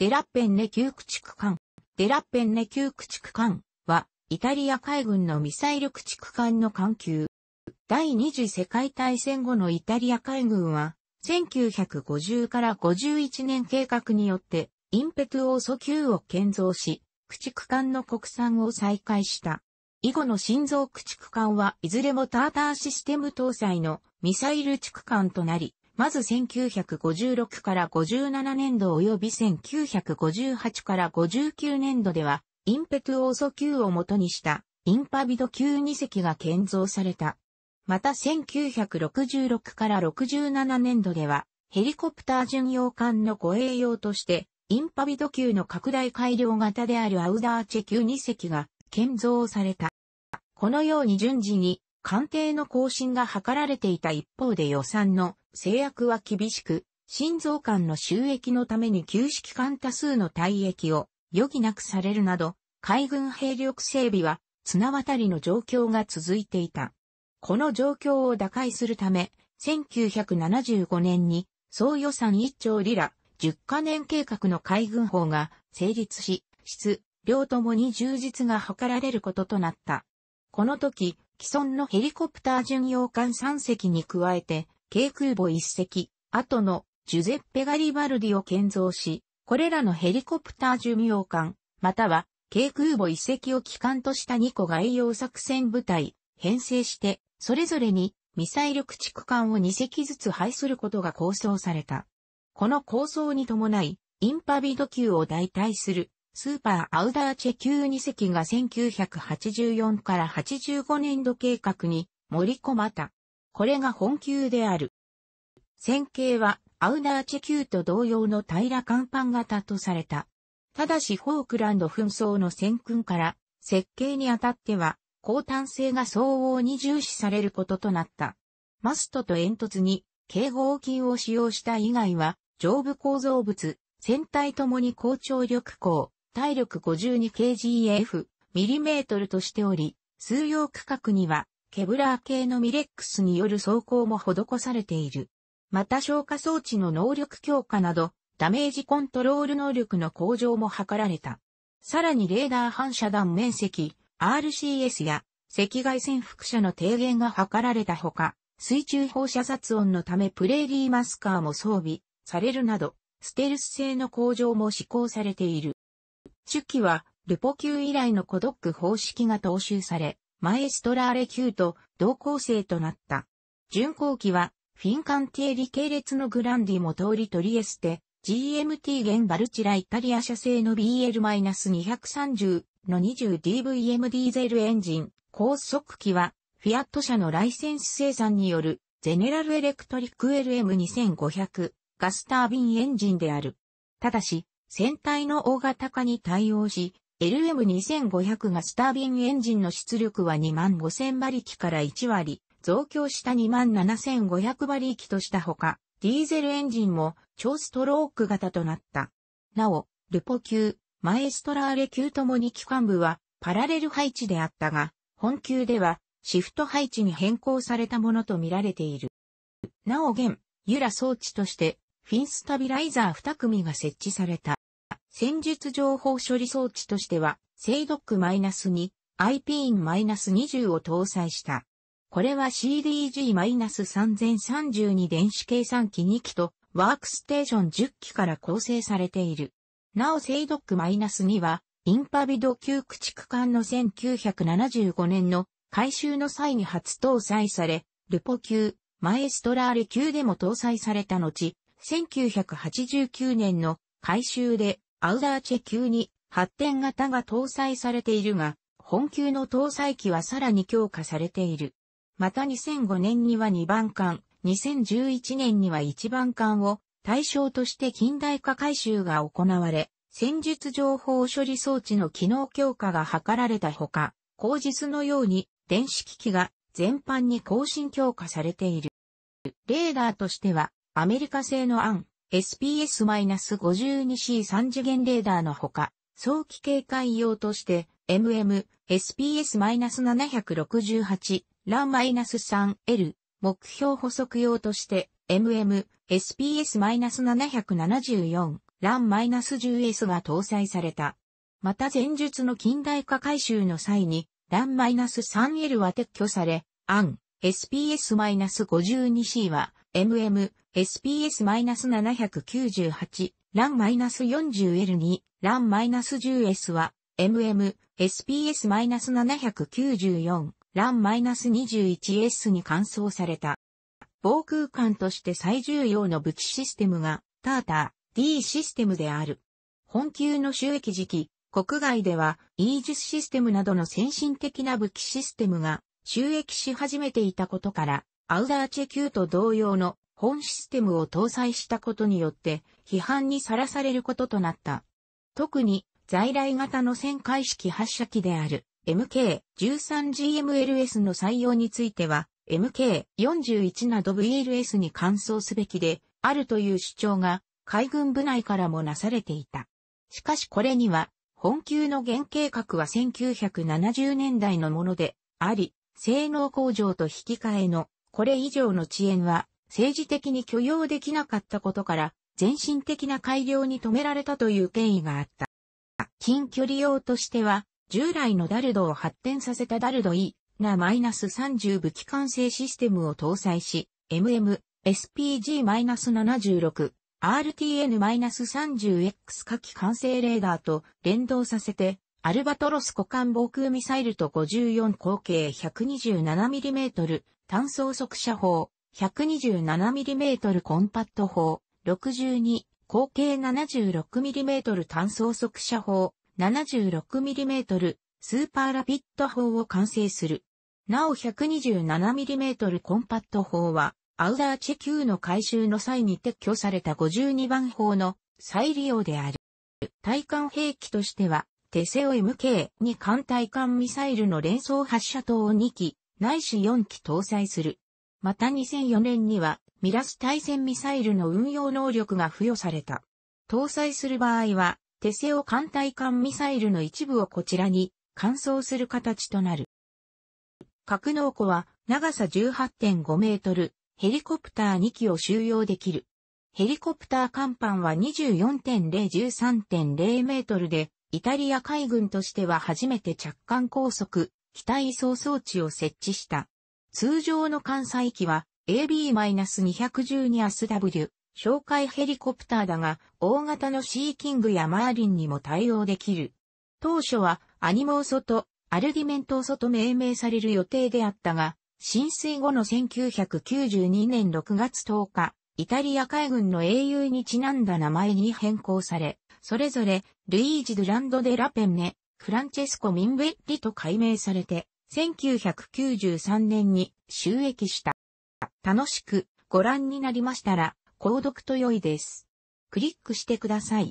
デラッペンネ旧駆逐艦。デラッペンネ旧駆逐艦は、イタリア海軍のミサイル駆逐艦の艦級。第二次世界大戦後のイタリア海軍は、1950から51年計画によって、インペトゥオーソ級を建造し、駆逐艦の国産を再開した。以後の心臓駆逐艦はいずれもターターシステム搭載のミサイル駆逐艦となり、まず1956から57年度及び1958から59年度では、インペトオーソ級を元にしたインパビド級2隻が建造された。また1966から67年度では、ヘリコプター巡洋艦の護衛用として、インパビド級の拡大改良型であるアウダーチェ級2隻が建造された。このように順次に艦艇の更新が図られていた一方で予算の制約は厳しく、心臓間の収益のために旧式艦多数の退役を余儀なくされるなど、海軍兵力整備は綱渡りの状況が続いていた。この状況を打開するため、1975年に総予算1兆リラ10カ年計画の海軍法が成立し、質、量ともに充実が図られることとなった。この時、既存のヘリコプター巡洋艦3隻に加えて、軽空母一隻、後のジュゼッペ・ガリバルディを建造し、これらのヘリコプター寿命艦、または軽空母一隻を機関とした2個外洋作戦部隊、編成して、それぞれにミサイル駆逐艦を2隻ずつ配することが構想された。この構想に伴い、インパビド級を代替するスーパーアウダーチェ級2隻が1984から85年度計画に盛り込まれた。これが本球である。線形はアウナーチェ球と同様の平ら甲板型とされた。ただしフォークランド紛争の戦訓から設計にあたっては、高端性が相応に重視されることとなった。マストと煙突に警報筋を使用した以外は、上部構造物、船体ともに高張力高、体力 52kgf、ミリメートルとしており、数用区画にはケブラー系のミレックスによる走行も施されている。また消火装置の能力強化など、ダメージコントロール能力の向上も図られた。さらにレーダー反射弾面積、RCS や赤外線副射の低減が図られたほか、水中放射雑音のためプレーリーマスカーも装備されるなど、ステルス性の向上も施行されている。初期は、ルポ級以来のコドック方式が踏襲され、マエストラーレ級と同校生となった。巡航機は、フィンカンティエリ系列のグランディも通りトリエステ、GMT 現バルチライタリア社製の BL-230 の 20DVM ディーゼルエンジン、高速機は、フィアット社のライセンス生産による、ゼネラルエレクトリック LM2500 ガスタービンエンジンである。ただし、船体の大型化に対応し、LM2500 がスタービンエンジンの出力は25000馬力から1割、増強した27500馬力としたほか、ディーゼルエンジンも超ストローク型となった。なお、ルポ級、マエストラーレ級ともに機関部はパラレル配置であったが、本級ではシフト配置に変更されたものとみられている。なお現、ユラ装置としてフィンスタビライザー2組が設置された。戦術情報処理装置としては、SADOC-2、IPIN-20 を搭載した。これは CDG-3032 電子計算機2機とワークステーション10機から構成されている。なお SADOC-2 は、インパビド級駆逐艦の1975年の改修の際に初搭載され、ルポ級、マエストラーレ級でも搭載された後、1989年の改修でアウダーチェ級に発展型が搭載されているが、本級の搭載機はさらに強化されている。また2005年には2番艦、2011年には1番艦を対象として近代化改修が行われ、戦術情報処理装置の機能強化が図られたほか、後日のように電子機器が全般に更新強化されている。レーダーとしては、アメリカ製のアン SPS-52C 三次元レーダーのほか、早期警戒用として MM、SPS-768、LAN-3L、目標補足用として MM、SPS-774、LAN-10S が搭載された。また前述の近代化改修の際に LAN-3L は撤去され、AN、SPS-52C は MM、SPS-798、LAN-40L2、LAN-10S は、MM、SPS-794、LAN-21S に換装された。防空間として最重要の武器システムが、ターター、D システムである。本級の収益時期、国外では、イージスシステムなどの先進的な武器システムが、収益し始めていたことから、アウダーチェ Q と同様の本システムを搭載したことによって批判にさらされることとなった。特に在来型の旋回式発射機である MK13GMLS の採用については MK41 など VLS に換装すべきであるという主張が海軍部内からもなされていた。しかしこれには本級の原計画は1970年代のものであり、性能向上と引き換えのこれ以上の遅延は政治的に許容できなかったことから、全身的な改良に止められたという権威があった。近距離用としては、従来のダルドを発展させたダルド E な -30 武器完成システムを搭載し、MM、SPG-76、RTN-30X 火器完成レーダーと連動させて、アルバトロス股間防空ミサイルと54口径 127mm 単装速射砲、127mm コンパット砲、62、口径 76mm 単装速射砲、76mm スーパーラピッド砲を完成する。なお 127mm コンパット砲は、アウダーチェ級の回収の際に撤去された52番砲の再利用である。対艦兵器としては、テセオ MK に艦対艦ミサイルの連装発射塔を2機、内い4機搭載する。また2004年には、ミラス対戦ミサイルの運用能力が付与された。搭載する場合は、手製を艦隊艦ミサイルの一部をこちらに、換装する形となる。格納庫は、長さ18.5メートル、ヘリコプター2機を収容できる。ヘリコプター甲板は24.013.0メートルで、イタリア海軍としては初めて着艦高速機体移送装置を設置した。通常の艦載機は AB-212 アス W 哨戒ヘリコプターだが、大型のシーキングやマーリンにも対応できる。当初はアニモーソとアルディメントーソと命名される予定であったが、浸水後の1992年6月10日、イタリア海軍の英雄にちなんだ名前に変更され、それぞれルイージ・ドゥランド・デ・ラペンネ、フランチェスコ・ミンベッリと改名されて、1993年に収益した。楽しくご覧になりましたら、購読と良いです。クリックしてください。